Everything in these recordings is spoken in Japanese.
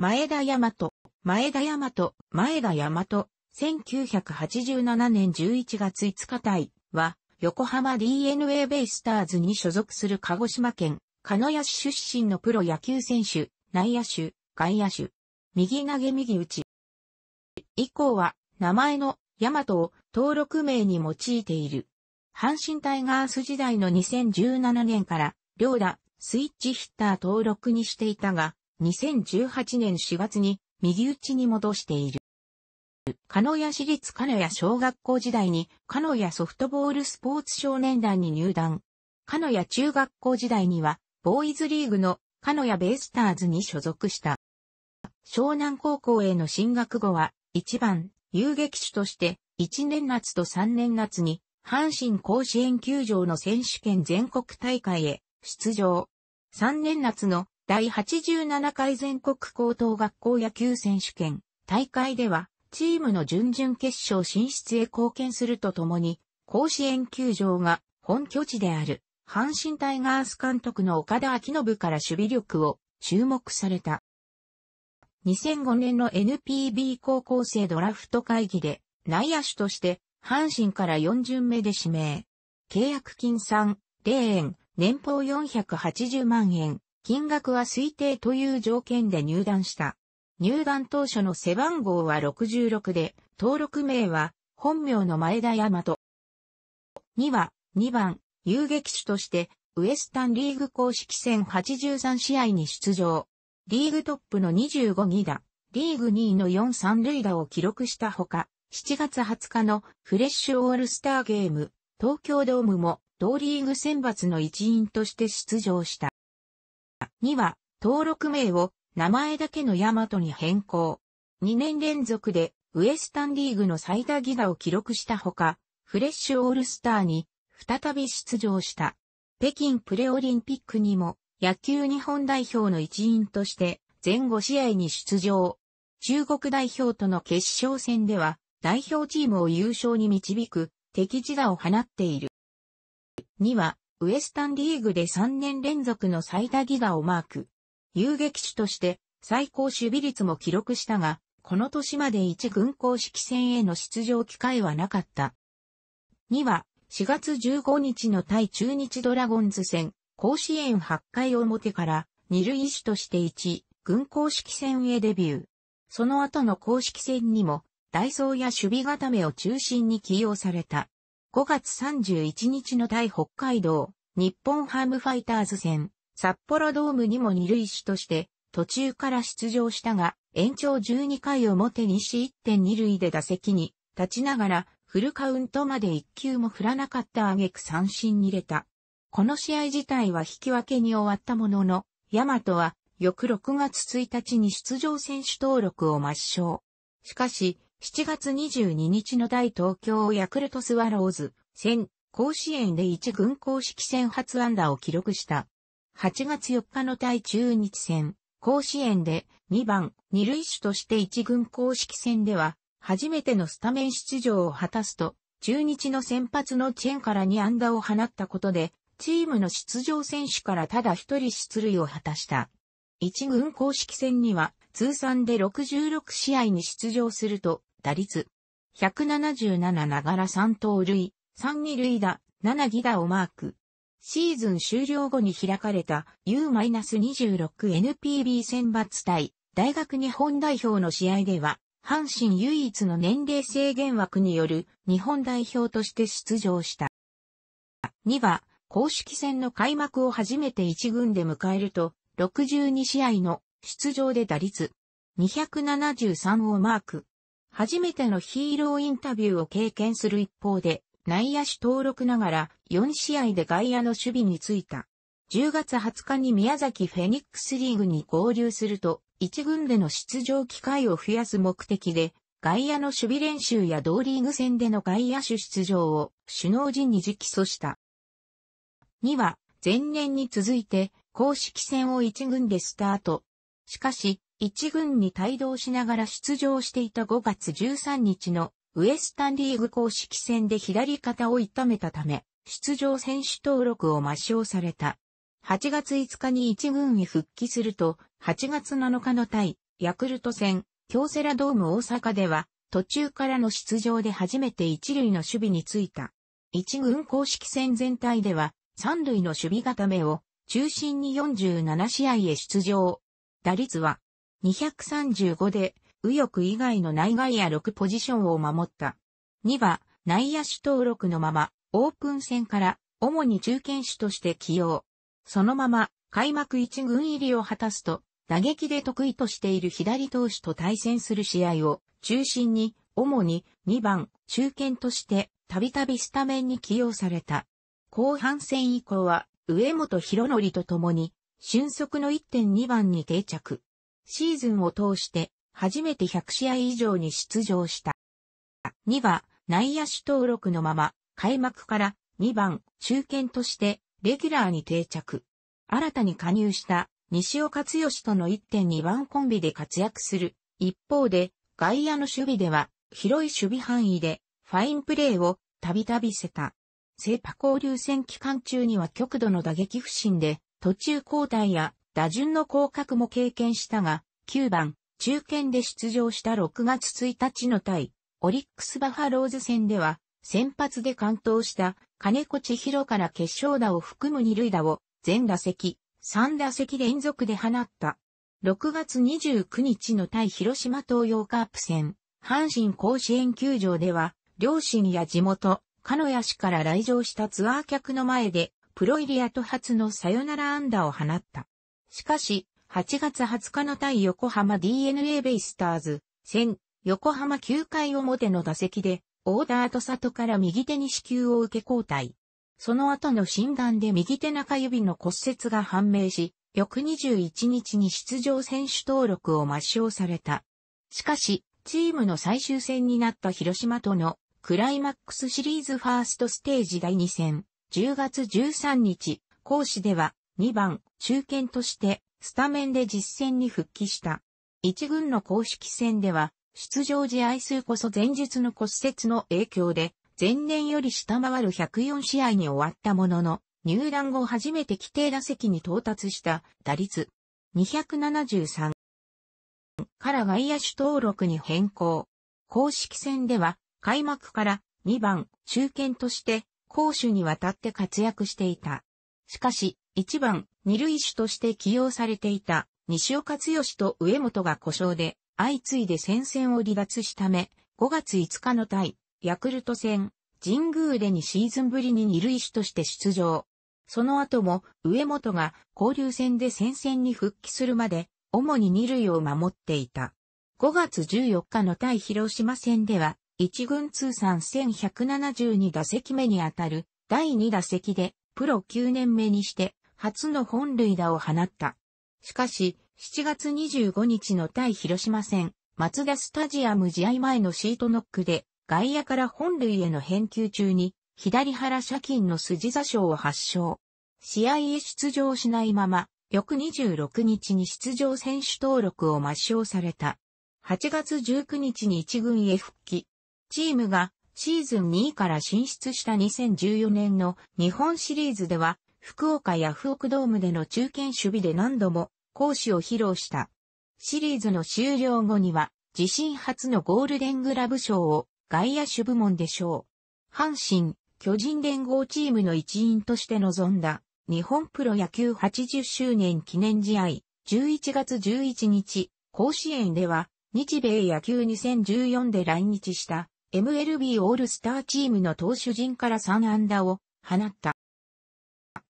前田大和、前田大和、前田大和、1987年11月5日対は、横浜 DNA ベイスターズに所属する鹿児島県、鹿屋市出身のプロ野球選手、内野手、外野手、右投げ右打ち。以降は、名前の大和を登録名に用いている。阪神タイガース時代の2017年から、両打、スイッチヒッター登録にしていたが、2018年4月に右打ちに戻している。鹿屋市立鹿屋小学校時代に鹿屋ソフトボールスポーツ少年団に入団。鹿屋中学校時代にはボーイズリーグの鹿屋ベイスターズに所属した。湘南高校への進学後は一番遊撃手として1年夏と3年夏に阪神甲子園球場の選手権全国大会へ出場。3年夏の第87回全国高等学校野球選手権大会では、チームの準々決勝進出へ貢献するとともに、甲子園球場が本拠地である、阪神タイガース監督の岡田昭信から守備力を注目された。2005年の NPB 高校生ドラフト会議で内野手として阪神から4巡目で指名。契約金3、0円、年俸480万円、金額は推定という条件で入団した。入団当初の背番号は66で、登録名は本名の前田大和。2は2番、遊撃手として、ウエスタンリーグ公式戦83試合に出場。リーグトップの25 2打、リーグ2位の4三塁打を記録したほか、7月20日のフレッシュオールスターゲーム、東京ドームも同リーグ選抜の一員として出場した。2は、登録名を名前だけのヤマトに変更。2年連続でウエスタンリーグの最多ギガを記録したほか、フレッシュオールスターに再び出場した。北京プレオリンピックにも野球日本代表の一員として前後試合に出場。中国代表との決勝戦では代表チームを優勝に導く敵地打を放っている。2はウエスタンリーグで3年連続の最多ギガをマーク。遊撃手として最高守備率も記録したが、この年まで1軍公式戦への出場機会はなかった。2は、4月15日の対中日ドラゴンズ戦、甲子園8回表から二塁手として1、軍公式戦へデビュー。その後の公式戦にも、ダイソーや守備固めを中心に起用された。5月31日の対北海道、日本ハムファイターズ戦、札幌ドームにも二塁手として、途中から出場したが、延長12回表西1.2塁で打席に立ちながら、フルカウントまで1球も振らなかった挙句三振に入れた。この試合自体は引き分けに終わったものの、ヤマトは翌6月1日に出場選手登録を抹消。しかし、7月22日の大東京ヤクルトスワローズ戦、甲子園で1軍公式戦初安打を記録した。8月4日の対中日戦、甲子園で2番、二塁手として1軍公式戦では、初めてのスタメン出場を果たすと、中日の先発のチェンから2安打を放ったことで、チームの出場選手からただ一人出塁を果たした。1軍公式戦には、通算で66試合に出場すると、打率。177ながら3盗塁、3二塁打、7ギダをマーク。シーズン終了後に開かれた U-26NPB 選抜対大学日本代表の試合では、阪神唯一の年齢制限枠による日本代表として出場した。2は、公式戦の開幕を初めて1軍で迎えると、62試合の出場で打率273をマーク。初めてのヒーローインタビューを経験する一方で、内野手登録ながら4試合で外野の守備についた。10月20日に宮崎フェニックスリーグに合流すると、1軍での出場機会を増やす目的で、外野の守備練習や同リーグ戦での外野手出場を首脳陣に直訴した。2は、前年に続いて公式戦を1軍でスタート。しかし、一軍に帯同しながら出場していた5月13日のウエスタンリーグ公式戦で左肩を痛めたため、出場選手登録を抹消された。8月5日に一軍に復帰すると、8月7日の対、ヤクルト戦、京セラドーム大阪では、途中からの出場で初めて一塁の守備についた。一軍公式戦全体では、三塁の守備固めを、中心に47試合へ出場。打率は、235で、右翼以外の内外野6ポジションを守った。2は、内野手登録のまま、オープン戦から、主に中堅手として起用。そのまま、開幕1軍入りを果たすと、打撃で得意としている左投手と対戦する試合を、中心に、主に2番、中堅として、たびたびスタメンに起用された。後半戦以降は、上本博則と共に、俊足の1.2番に定着。シーズンを通して初めて100試合以上に出場した。2は内野手登録のまま開幕から2番中堅としてレギュラーに定着。新たに加入した西尾勝義との1.2番コンビで活躍する。一方で外野の守備では広い守備範囲でファインプレーをたびたびせた。セーパ交流戦期間中には極度の打撃不振で途中交代や打順の降格も経験したが、9番、中堅で出場した6月1日の対、オリックスバファローズ戦では、先発で完投した金子千尋から決勝打を含む二塁打を全打席、3打席連続で放った。6月29日の対広島東洋カープ戦、阪神甲子園球場では、両親や地元、鹿屋市から来場したツアー客の前で、プロイリアと初のサヨナラ安打を放った。しかし、8月20日の対横浜 DNA ベイスターズ戦、横浜9回表の打席で、オーダーと里から右手に支給を受け交代。その後の診断で右手中指の骨折が判明し、翌21日に出場選手登録を抹消された。しかし、チームの最終戦になった広島とのクライマックスシリーズファーストステージ第2戦、10月13日、講師では2番中堅としてスタメンで実戦に復帰した。一軍の公式戦では、出場試合数こそ前述の骨折の影響で、前年より下回る104試合に終わったものの、入団後初めて規定打席に到達した打率273から外野手登録に変更。公式戦では開幕から2番中堅として攻守にわたって活躍していた。しかし1番二塁手として起用されていた西岡剛と上本が故障で相次いで戦線を離脱したため、5月5日の対ヤクルト戦、神宮で2シーズンぶりに二塁手として出場。その後も上本が交流戦で戦線に復帰するまで主に二塁を守っていた。5月14日の対広島戦では、一軍通算1172打席目にあたる第2打席でプロ9年目にして初の本塁打を放った。しかし、7月25日の対広島戦、松田スタジアム試合前のシートノックで、外野から本塁への返球中に、左腹斜金の筋座傷を発症。試合へ出場しないまま、翌26日に出場選手登録を抹消された。8月19日に一軍へ復帰。チームがシーズン2位から進出した2014年の日本シリーズでは福岡ヤフオクドームでの中堅守備で何度も講師を披露した。シリーズの終了後には、自身初のゴールデングラブ賞を外野手部門で賞。阪神、巨人連合チームの一員として臨んだ、日本プロ野球80周年記念試合、11月11日、甲子園では、日米野球2014で来日した、MLB オールスターチームの投手陣から3安打を放った。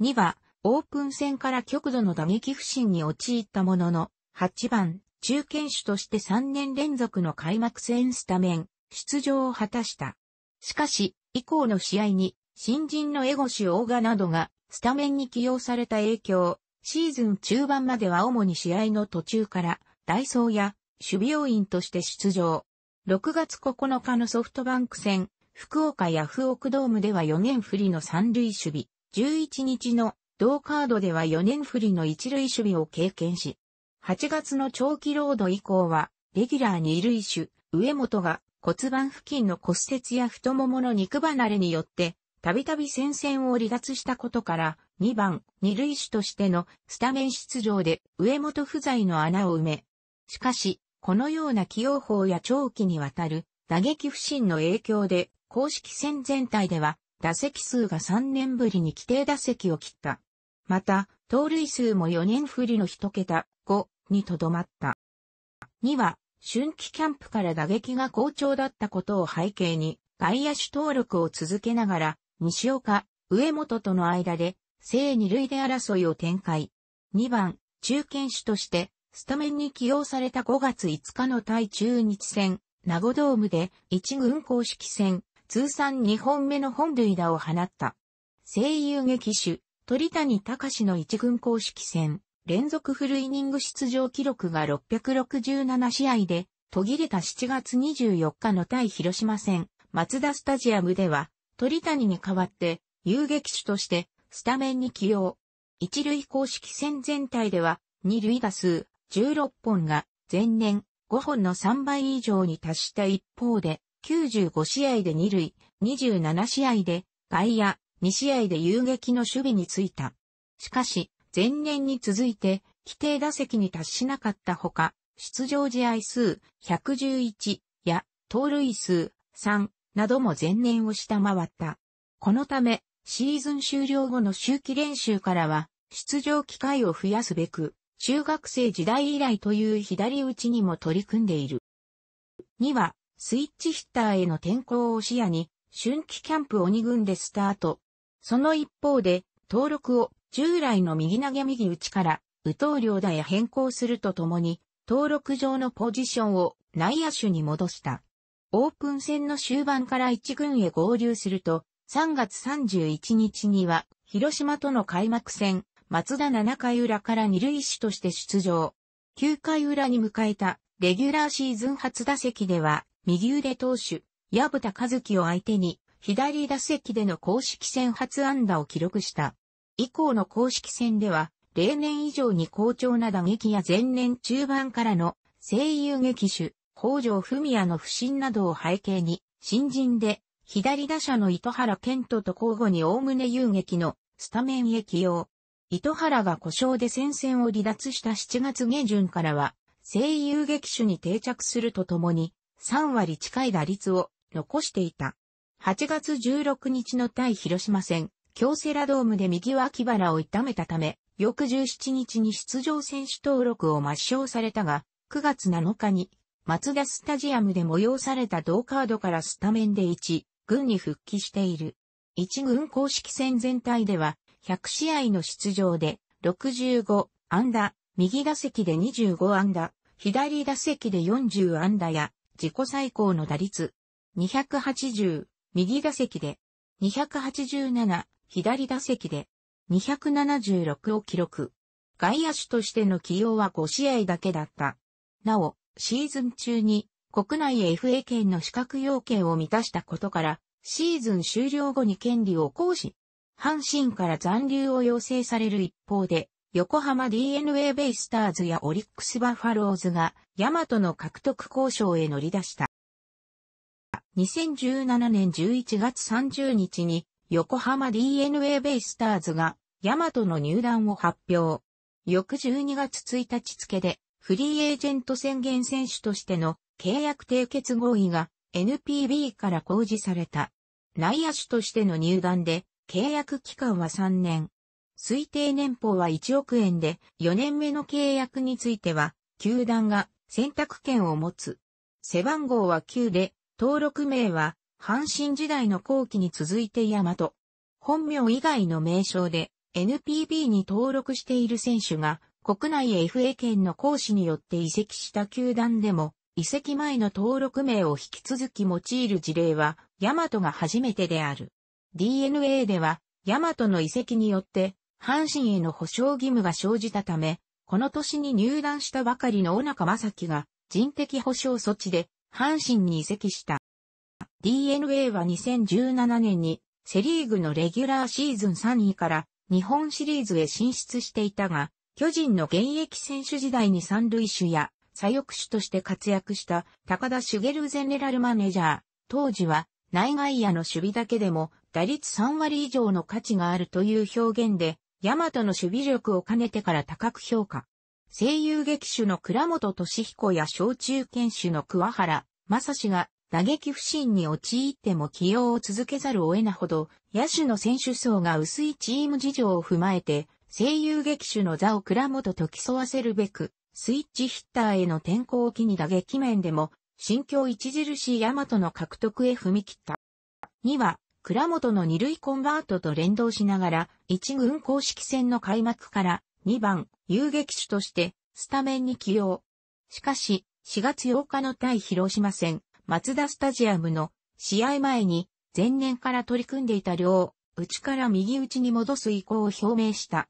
2は、オープン戦から極度の打撃不振に陥ったものの、8番、中堅手として3年連続の開幕戦スタメン、出場を果たした。しかし、以降の試合に、新人の江越大賀などが、スタメンに起用された影響、シーズン中盤までは主に試合の途中から、ダイソーや、守備要員として出場。6月9日のソフトバンク戦、福岡ヤフオクドームでは4年振りの三塁守備。11日の同カードでは4年振りの一塁守備を経験し、8月の長期ロード以降は、レギュラーに塁手、上本が骨盤付近の骨折や太ももの肉離れによって、たびたび戦線を離脱したことから、2番、二塁手としてのスタメン出場で上本不在の穴を埋め。しかし、このような起用法や長期にわたる打撃不振の影響で、公式戦全体では打席数が3年ぶりに規定打席を切った。また、盗塁数も4年振りの1桁、5にとどまった。2は、春季キャンプから打撃が好調だったことを背景に、外野手登録を続けながら、西岡、上本との間で、正二塁で争いを展開。2番、中堅手として、スタメンに起用された5月5日の対中日戦、名護ドームで1軍公式戦、通算2本目の本塁打を放った。声優劇手、鳥谷隆の一軍公式戦、連続フルイニング出場記録が667試合で、途切れた7月24日の対広島戦、松田スタジアムでは、鳥谷に代わって、遊撃手として、スタメンに起用。一塁公式戦全体では、二塁打数16本が前年5本の3倍以上に達した一方で、95試合で2塁、27試合で外野、2試合で遊撃の守備についた。しかし、前年に続いて、規定打席に達しなかったほか、出場試合数111や盗塁数3なども前年を下回った。このため、シーズン終了後の周期練習からは、出場機会を増やすべく、中学生時代以来という左打ちにも取り組んでいる。2は、スイッチヒッターへの転向を視野に、春季キャンプを軍でスタート。その一方で、登録を従来の右投げ右打ちから、右投両打へ変更するとともに、登録上のポジションを内野手に戻した。オープン戦の終盤から1軍へ合流すると、3月31日には、広島との開幕戦、松田7回裏から二塁手として出場。9回裏に迎えたレギュラーシーズン初打席では、右腕投手、矢蓋和樹を相手に、左打席での公式戦初安打を記録した。以降の公式戦では、例年以上に好調な打撃や前年中盤からの声優劇手、北条文也の不振などを背景に、新人で左打者の糸原健人と交互に概ね遊撃のスタメンへ起用。糸原が故障で戦線を離脱した7月下旬からは、声優劇手に定着するとともに、3割近い打率を残していた。8月16日の対広島戦、京セラドームで右脇腹を痛めたため、翌17日に出場選手登録を抹消されたが、9月7日に、松田スタジアムで催された同カードからスタメンで1、軍に復帰している。1軍公式戦全体では、100試合の出場で、65安打、右打席で25安打、左打席で40安打や、自己最高の打率。280、右打席で、287、左打席で、276を記録。外野手としての起用は5試合だけだった。なお、シーズン中に国内 FA 権の資格要件を満たしたことから、シーズン終了後に権利を行使。阪神から残留を要請される一方で、横浜 DNA ベイスターズやオリックスバファローズがヤマトの獲得交渉へ乗り出した。2017年11月30日に横浜 DNA ベイスターズがヤマトの入団を発表。翌12月1日付でフリーエージェント宣言選手としての契約締結合意が NPB から公示された。内野手としての入団で契約期間は3年。推定年俸は1億円で4年目の契約については球団が選択権を持つ。背番号は9で、登録名は、阪神時代の後期に続いて大和。本名以外の名称で、NPB に登録している選手が、国内 FA 権の行使によって移籍した球団でも、移籍前の登録名を引き続き用いる事例は、ヤマトが初めてである。DNA では、ヤマトの移籍によって、阪神への保証義務が生じたため、この年に入団したばかりの尾中正樹が人的保障措置で阪神に移籍した。DNA は2017年にセリーグのレギュラーシーズン3位から日本シリーズへ進出していたが、巨人の現役選手時代に三塁手や左翼手として活躍した高田茂ゼネラルマネージャー、当時は内外野の守備だけでも打率3割以上の価値があるという表現でヤマトの守備力を兼ねてから高く評価。声優劇手の倉本俊彦や小中堅手の桑原正氏が打撃不振に陥っても起用を続けざるを得なほど、野手の選手層が薄いチーム事情を踏まえて、声優劇手の座を倉本と競わせるべく、スイッチヒッターへの転向を機に打撃面でも、心境著しい大和の獲得へ踏み切った。2は、倉本の二塁コンバートと連動しながら、一軍公式戦の開幕から2番遊撃手としてスタメンに起用。しかし、4月8日の対広島戦、松田スタジアムの試合前に前年から取り組んでいた両、内から右内に戻す意向を表明した。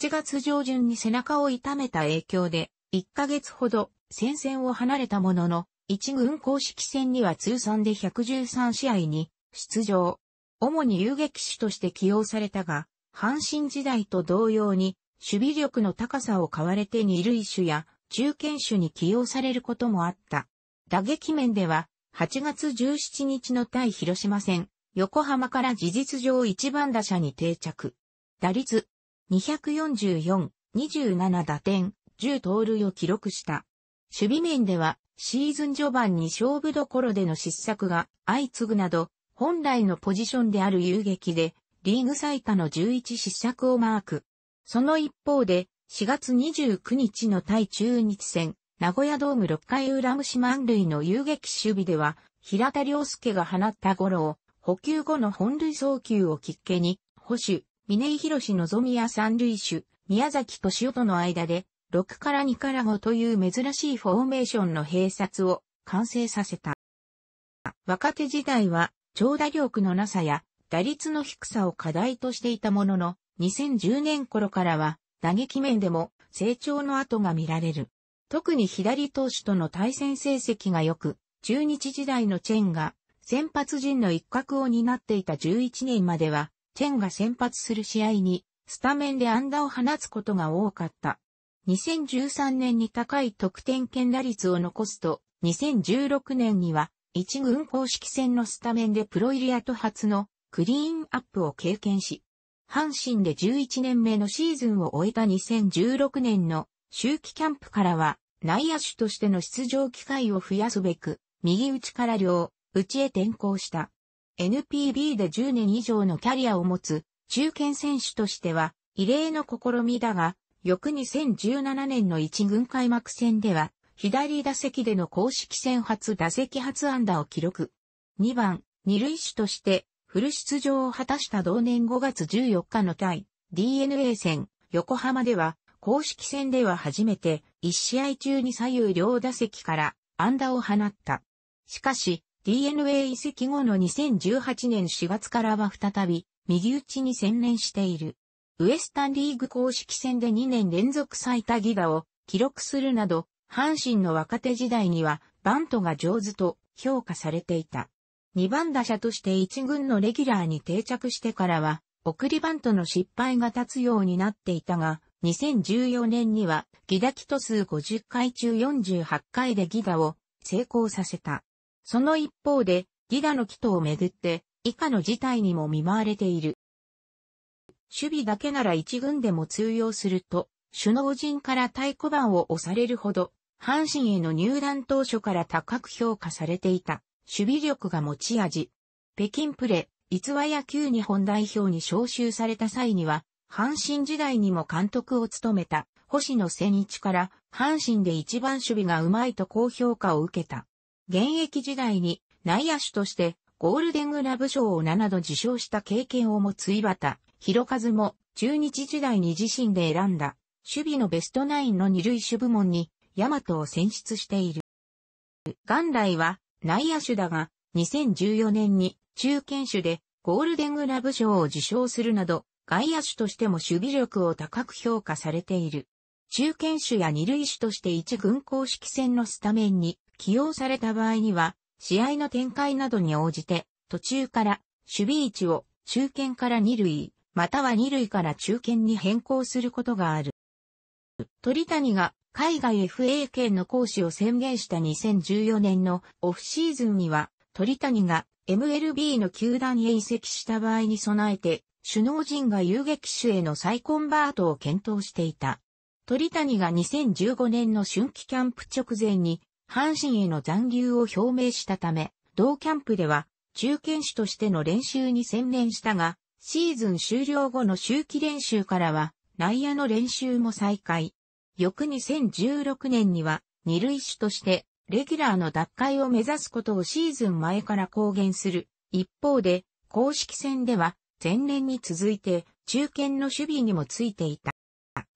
7月上旬に背中を痛めた影響で、1ヶ月ほど戦線を離れたものの、一軍公式戦には通算で113試合に出場。主に遊撃手として起用されたが、阪神時代と同様に、守備力の高さを買われて二塁手や中堅手に起用されることもあった。打撃面では、8月17日の対広島戦、横浜から事実上一番打者に定着。打率244、27打点、10盗塁を記録した。守備面では、シーズン序盤に勝負どころでの失策が相次ぐなど、本来のポジションである遊撃で、リーグ最多の11失策をマーク。その一方で、4月29日の対中日戦、名古屋ドーム6回裏虫視満塁の遊撃守備では、平田良介が放ったゴロを、補給後の本塁送球をきっけに、保守、峰井博のぞみや三塁手、宮崎敏夫との間で、6から2から5という珍しいフォーメーションの併殺を完成させた。若手時代は長打力のなさや打率の低さを課題としていたものの、2010年頃からは打撃面でも成長の跡が見られる。特に左投手との対戦成績が良く、中日時代のチェンが先発陣の一角を担っていた11年までは、チェンが先発する試合にスタメンで安打を放つことが多かった。2013年に高い得点圏打率を残すと、2016年には一軍公式戦のスタメンでプロ入りと初のクリーンアップを経験し、阪神で11年目のシーズンを終えた2016年の秋季キャンプからは内野手としての出場機会を増やすべく、右打ちから両、打ちへ転向した。NPB で10年以上のキャリアを持つ中堅選手としては異例の試みだが、翌2017年の一軍開幕戦では左打席での公式戦初打席初安打を記録。2番、二塁手としてフル出場を果たした同年5月14日の対 DNA 戦横浜では公式戦では初めて1試合中に左右両打席から安打を放った。しかし DNA 移籍後の2018年4月からは再び右打ちに専念している。ウエスタンリーグ公式戦で2年連続最多ギガを記録するなど阪神の若手時代にはバントが上手と評価されていた。2番打者として1軍のレギュラーに定着してからは、送りバントの失敗が立つようになっていたが、2014年には、ギダキト数50回中48回でギダを成功させた。その一方で、ギダのキトをめぐって、以下の事態にも見舞われている。守備だけなら一軍でも通用すると、首脳陣から太鼓判を押されるほど、阪神への入団当初から高く評価されていた、守備力が持ち味。北京プレ、逸話野球日本代表に招集された際には、阪神時代にも監督を務めた、星野千一から、阪神で一番守備がうまいと高評価を受けた。現役時代に、内野手として、ゴールデングラブ賞を7度受賞した経験を持つ井端、広和も、中日時代に自身で選んだ、守備のベストナインの二塁手部門にヤマトを選出している。元来は内野手だが、2014年に中堅手でゴールデングラブ賞を受賞するなど、外野手としても守備力を高く評価されている。中堅手や二塁手として一軍公式戦のスタメンに起用された場合には、試合の展開などに応じて、途中から守備位置を中堅から二塁、または二塁から中堅に変更することがある。鳥谷が海外 FA 権の行使を宣言した2014年のオフシーズンには、鳥谷が MLB の球団へ移籍した場合に備えて、首脳陣が遊撃手への再コンバートを検討していた。鳥谷が2015年の春季キャンプ直前に、阪神への残留を表明したため、同キャンプでは、中堅手としての練習に専念したが、シーズン終了後の秋季練習からは、内野の練習も再開。翌2016年には、二塁手として、レギュラーの脱会を目指すことをシーズン前から公言する。一方で、公式戦では、前年に続いて、中堅の守備にもついていた。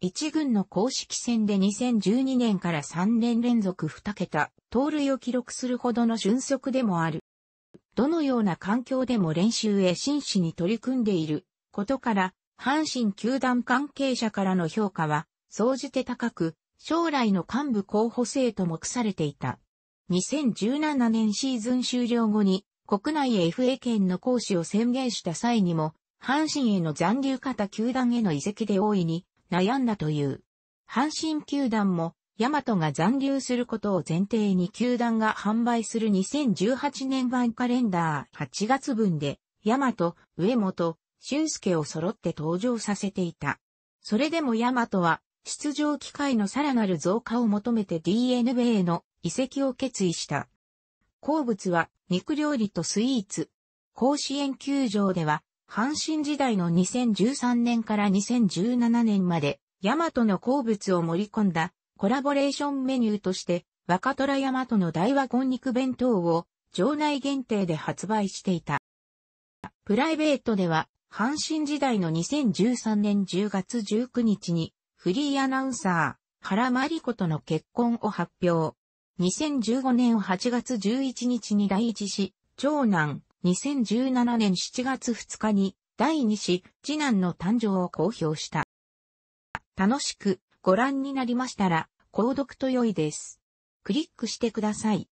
一軍の公式戦で2012年から3年連続2桁、盗塁を記録するほどの俊足でもある。どのような環境でも練習へ真摯に取り組んでいることから、阪神球団関係者からの評価は、総じて高く、将来の幹部候補生と目されていた。2017年シーズン終了後に、国内 FA 権の行使を宣言した際にも、阪神への残留型球団への移籍で大いに悩んだという。阪神球団も、ヤマトが残留することを前提に球団が販売する2018年版カレンダー8月分で、ヤマト、上本、俊介を揃って登場させていた。それでもヤマトは、出場機会のさらなる増加を求めて DNA の移籍を決意した。好物は肉料理とスイーツ。甲子園球場では、阪神時代の2013年から2017年まで、ヤマトの好物を盛り込んだコラボレーションメニューとして、若虎ヤマトの大和言肉弁当を場内限定で発売していた。プライベートでは阪神時代の2013年10月19日に、フリーアナウンサー、原真理子との結婚を発表。2015年8月11日に第一子、長男、2017年7月2日に、第二子、次男の誕生を公表した。楽しくご覧になりましたら、購読と良いです。クリックしてください。